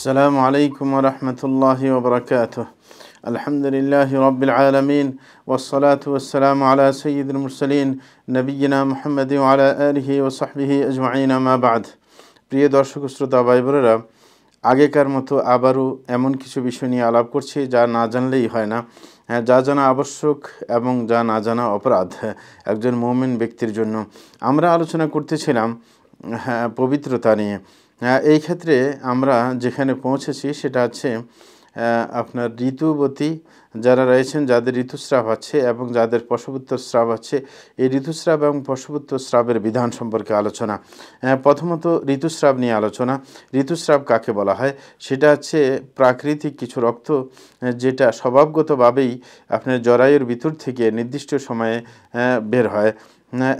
السلام عليكم ورحمة الله وبركاته الحمد لله رب العالمين والصلاة والسلام على سيد المرسلين نبينا محمد وعلى آله وصحبه أجمعين ما بعد প্রিয় দর্শক শ্রোতা ভাই বোনেরা আগেকার মতো আবারও এমন কিছু বিষয় নিয়ে আলাপ করছি যা না জানলেই হয় না যা জানা আবশ্যক এবং যা না জানা অপরাধ একজন মৌমিন ব্যক্তির জন্য আমরা আলোচনা করতেছিলাম পবিত্রতা নিয়ে এই ক্ষেত্রে আমরা যেখানে পৌঁছেছি সেটা হচ্ছে আপনার ঋতুবতী যারা রয়েছেন যাদের ঋতুস্রাব আছে এবং যাদের পশুপুত্র স্রাব আছে এই ঋতুস্রাব এবং পশুপুত্র স্রাবের বিধান সম্পর্কে আলোচনা প্রথমত ঋতুস্রাব নিয়ে আলোচনা ঋতুস্রাব কাকে বলা হয় সেটা হচ্ছে প্রাকৃতিক কিছু রক্ত যেটা স্বভাবগতভাবেই আপনার জরায়ুর ভিতর থেকে নির্দিষ্ট সময়ে বের হয়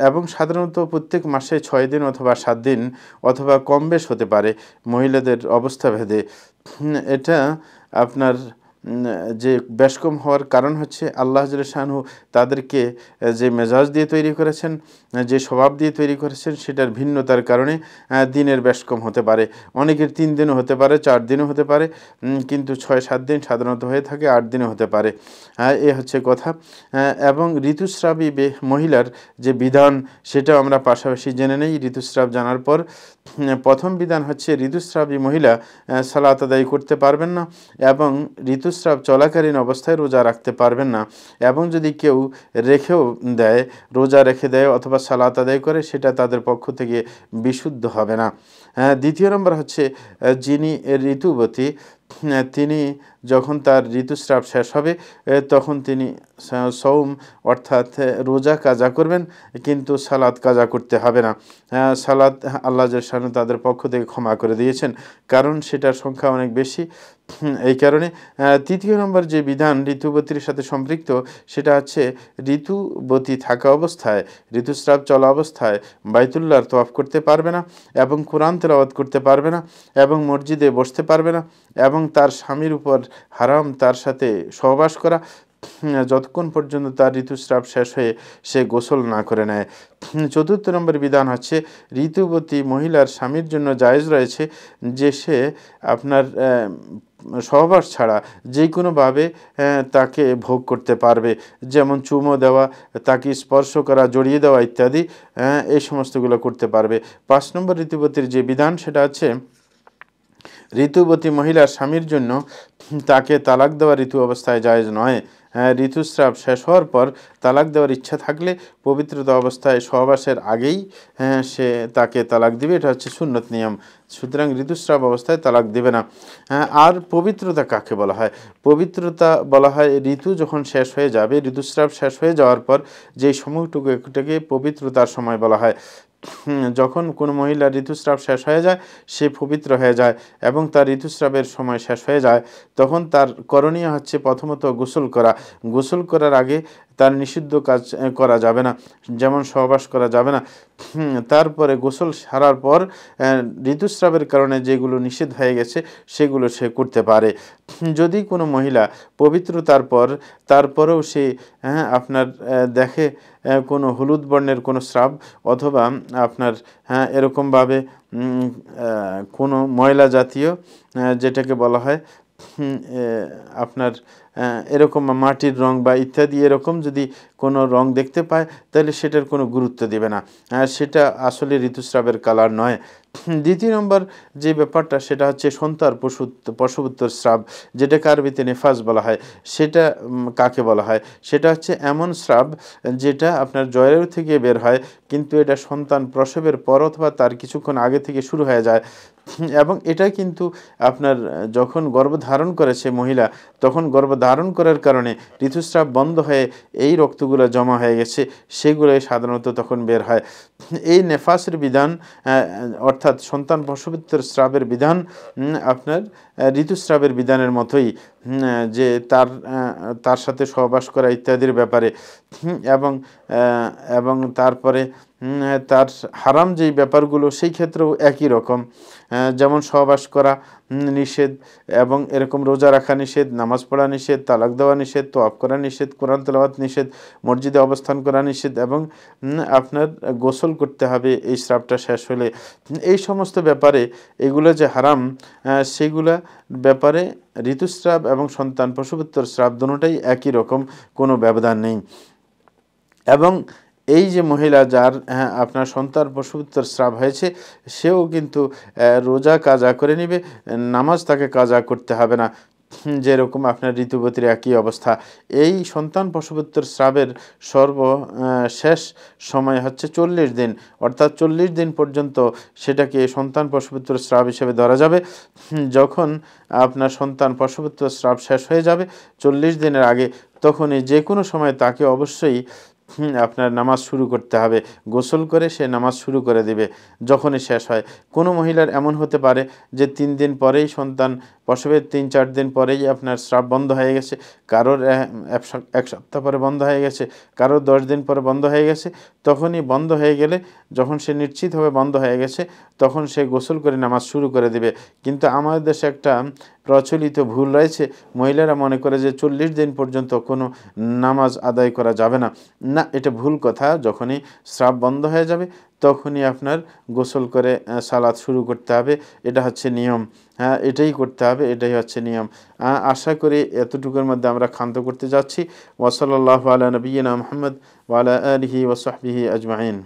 এবং সাধারণত প্রত্যেক মাসে ছয় দিন অথবা সাত দিন অথবা কম বেশ হতে পারে মহিলাদের অবস্থা ভেদে এটা আপনার যে ব্যাসকম হওয়ার কারণ হচ্ছে আল্লাহ শাহানহু তাদেরকে যে মেজাজ দিয়ে তৈরি করেছেন যে স্বভাব দিয়ে তৈরি করেছেন সেটার ভিন্নতার কারণে দিনের ব্যাসকম হতে পারে অনেকের তিন দিনও হতে পারে চার দিনও হতে পারে কিন্তু ছয় সাত দিন সাধারণত হয়ে থাকে আট দিনও হতে পারে এ হচ্ছে কথা এবং ঋতুস্রাবী মহিলার যে বিধান সেটা আমরা পাশাপাশি জেনে নেই ঋতুস্রাব জানার পর প্রথম বিধান হচ্ছে ঋতুস্রাবী মহিলা সালাত আদায় করতে পারবেন না এবং ঋতু ঋতুস্রাব চলাকালীন অবস্থায় রোজা রাখতে পারবেন না এবং যদি কেউ রেখেও দেয় রোজা রেখে দেয় অথবা সালাত আদায় করে সেটা তাদের পক্ষ থেকে বিশুদ্ধ হবে না দ্বিতীয় নম্বর হচ্ছে যিনি ঋতুবতী তিনি যখন তার ঋতুস্রাব শেষ হবে তখন তিনি সৌম অর্থাৎ রোজা কাজা করবেন কিন্তু সালাদ কাজা করতে হবে না সালাদ আল্লাহ জসানু তাদের পক্ষ থেকে ক্ষমা করে দিয়েছেন কারণ সেটার সংখ্যা অনেক বেশি এই কারণে তৃতীয় নম্বর যে বিধান ঋতুবতীর সাথে সম্পৃক্ত সেটা হচ্ছে ঋতুবতী থাকা অবস্থায় ঋতুস্রাব চলা অবস্থায় বাইতুল্লার তোয়াফ করতে পারবে না এবং কোরআন তেলাওয়াত করতে পারবে না এবং মসজিদে বসতে পারবে না এবং তার স্বামীর উপর হারাম তার সাথে সহবাস করা হ্যাঁ, যতক্ষণ পর্যন্ত তার ঋতুস্রাব শেষ হয়ে সে গোসল না করে নেয় হ্যাঁ, চতুর্থ নম্বর বিধান হচ্ছে ঋতুবতী মহিলার স্বামীর জন্য জায়েজ রয়েছে যে সে আপনার সহবাস ছাড়া যে কোনোভাবে তাকে ভোগ করতে পারবে যেমন চুমো দেওয়া তাকে স্পর্শ করা জড়িয়ে দেওয়া ইত্যাদি এই সমস্তগুলো করতে পারবে পাঁচ নম্বর ঋতুবতীর যে বিধান সেটা আছে ঋতুবতী মহিলার স্বামীর জন্য তাকে তালাক দেওয়া ঋতু অবস্থায় জায়েজ নয় হ্যাঁ, ঋতুস্রাব শেষ হওয়ার পর তালাক দেওয়ার ইচ্ছা থাকলে পবিত্রতা অবস্থায় সহবাসের আগেই হ্যাঁ, সে তাকে তালাক দিবে এটা হচ্ছে সুন্নত নিয়ম সুতরাং ঋতুস্রাব অবস্থায় তালাক দেবে না হ্যাঁ, আর পবিত্রতা কাকে বলা হয় পবিত্রতা বলা হয় ঋতু যখন শেষ হয়ে যাবে ঋতুস্রাব শেষ হয়ে যাওয়ার পর যেই সময়টুকু এটাকে পবিত্রতার সময় বলা হয় যখন কোনো মহিলার ঋতুস্রাব শেষ হয়ে যায় সে পবিত্র হয়ে যায় এবং তার ঋতুস্রাবের সময় শেষ হয়ে যায় তখন তার করণীয় হচ্ছে প্রথমত গোসল করা গোসল করার আগে তার নিষিদ্ধ কাজ করা যাবে না যেমন সহবাস করা যাবে না তারপরে গোসল সারার পর ঋতুস্রাবের কারণে যেগুলো নিষেধ হয়ে গেছে সেগুলো সে করতে পারে যদি কোনো মহিলা পবিত্রতার পর তারপরেও সে হ্যাঁ আপনার দেখে কোনো হলুদ বর্ণের কোনো স্রাব অথবা আপনার হ্যাঁ এরকমভাবে কোনো ময়লা জাতীয় যেটাকে বলা হয় আপনার এরকম মাটির রং বা ইত্যাদি এরকম যদি কোনো রং দেখতে পায় তাহলে সেটার কোনো গুরুত্ব দেবে না সেটা আসলে ঋতুস্রাবের কালার নয় দ্বিতীয় নম্বর যে ব্যাপারটা সেটা হচ্ছে সন্তার পশু পশুত্তর স্রাব কার আরবিতে নেফাজ বলা হয় সেটা কাকে বলা হয় সেটা হচ্ছে এমন স্রাব যেটা আপনার জয়ের থেকে বের হয় কিন্তু এটা সন্তান প্রসবের পর অথবা তার কিছুক্ষণ আগে থেকে শুরু হয়ে যায় এবং এটা কিন্তু আপনার যখন গর্ভধারণ করেছে মহিলা তখন গর্ভধারণ করার কারণে ঋতুস্রাব বন্ধ হয়ে এই রক্তগুলো জমা হয়ে গেছে সেগুলো সাধারণত তখন বের হয় এই নেফাসের বিধান অর্থাৎ সন্তান বসবিত্তর স্রাবের বিধান আপনার ঋতুস্রাবের বিধানের মতোই হ্যাঁ, যে তার তার সাথে সহবাস করা ইত্যাদির ব্যাপারে এবং এবং তারপরে তার হারাম যেই ব্যাপারগুলো সেই ক্ষেত্রেও একই রকম যেমন সহবাস করা নিষেধ এবং এরকম রোজা রাখা নিষেধ নামাজ পড়া নিষেধ তালাক দেওয়া নিষেধ তোয়াপ করা নিষেধ কোরআন তলাবাত নিষেধ মসজিদে অবস্থান করা নিষেধ এবং আপনার গোসল করতে হবে এই শ্রাপটা শেষ হলে এই সমস্ত ব্যাপারে এগুলো যে হারাম সেগুলা ব্যাপারে ঋতুস্রাব এবং সন্তান প্রসবোত্তর স্রাব দুটাই একই রকম কোনো ব্যবধান নেই এবং এই যে মহিলা যার হ্যাঁ, আপনার সন্তান প্রসবোত্তর স্রাব হয়েছে সেও কিন্তু রোজা কাজা করে নেবে নামাজ তাকে কাজা করতে হবে না যেরকম আপনার ঋতুবতীর একই অবস্থা এই সন্তান প্রসবোত্তর স্রাবের সর্বশেষ সময় হচ্ছে চল্লিশ দিন অর্থাৎ চল্লিশ দিন পর্যন্ত সেটাকে সন্তান প্রসবোত্তর স্রাব হিসেবে ধরা যাবে যখন আপনার সন্তান প্রসবোত্তর স্রাব শেষ হয়ে যাবে চল্লিশ দিনের আগে তখনই যে কোনো সময় তাকে অবশ্যই আপনার নামাজ শুরু করতে হবে গোসল করে সে নামাজ শুরু করে দেবে যখনই শেষ হয় কোনো মহিলার এমন হতে পারে যে তিন দিন পরেই সন্তান বছরের তিন চার দিন পরেই আপনার স্রাব বন্ধ হয়ে গেছে কারোর এক সপ্তাহ পরে বন্ধ হয়ে গেছে কারোর দশ দিন পরে বন্ধ হয়ে গেছে তখনই বন্ধ হয়ে গেলে যখন সে নিশ্চিত হবে বন্ধ হয়ে গেছে তখন সে গোসল করে নামাজ শুরু করে দিবে কিন্তু আমাদের দেশে একটা প্রচলিত ভুল রয়েছে মহিলারা মনে করে যে চল্লিশ দিন পর্যন্ত কোনো নামাজ আদায় করা যাবে না না এটা ভুল কথা যখনই স্রাব বন্ধ হয়ে যাবে তখনই আপনার গোসল করে সালাদ শুরু করতে হবে এটা হচ্ছে নিয়ম হ্যাঁ এটাই করতে হবে এটাই হচ্ছে নিয়ম আশা করি এতটুকুর মধ্যে আমরা খান্ত করতে যাচ্ছি ওসলাল্লাহ আলা নবীনা মোহাম্মদ ওয়ালা আলহি ওসাহবিহি আজমাইন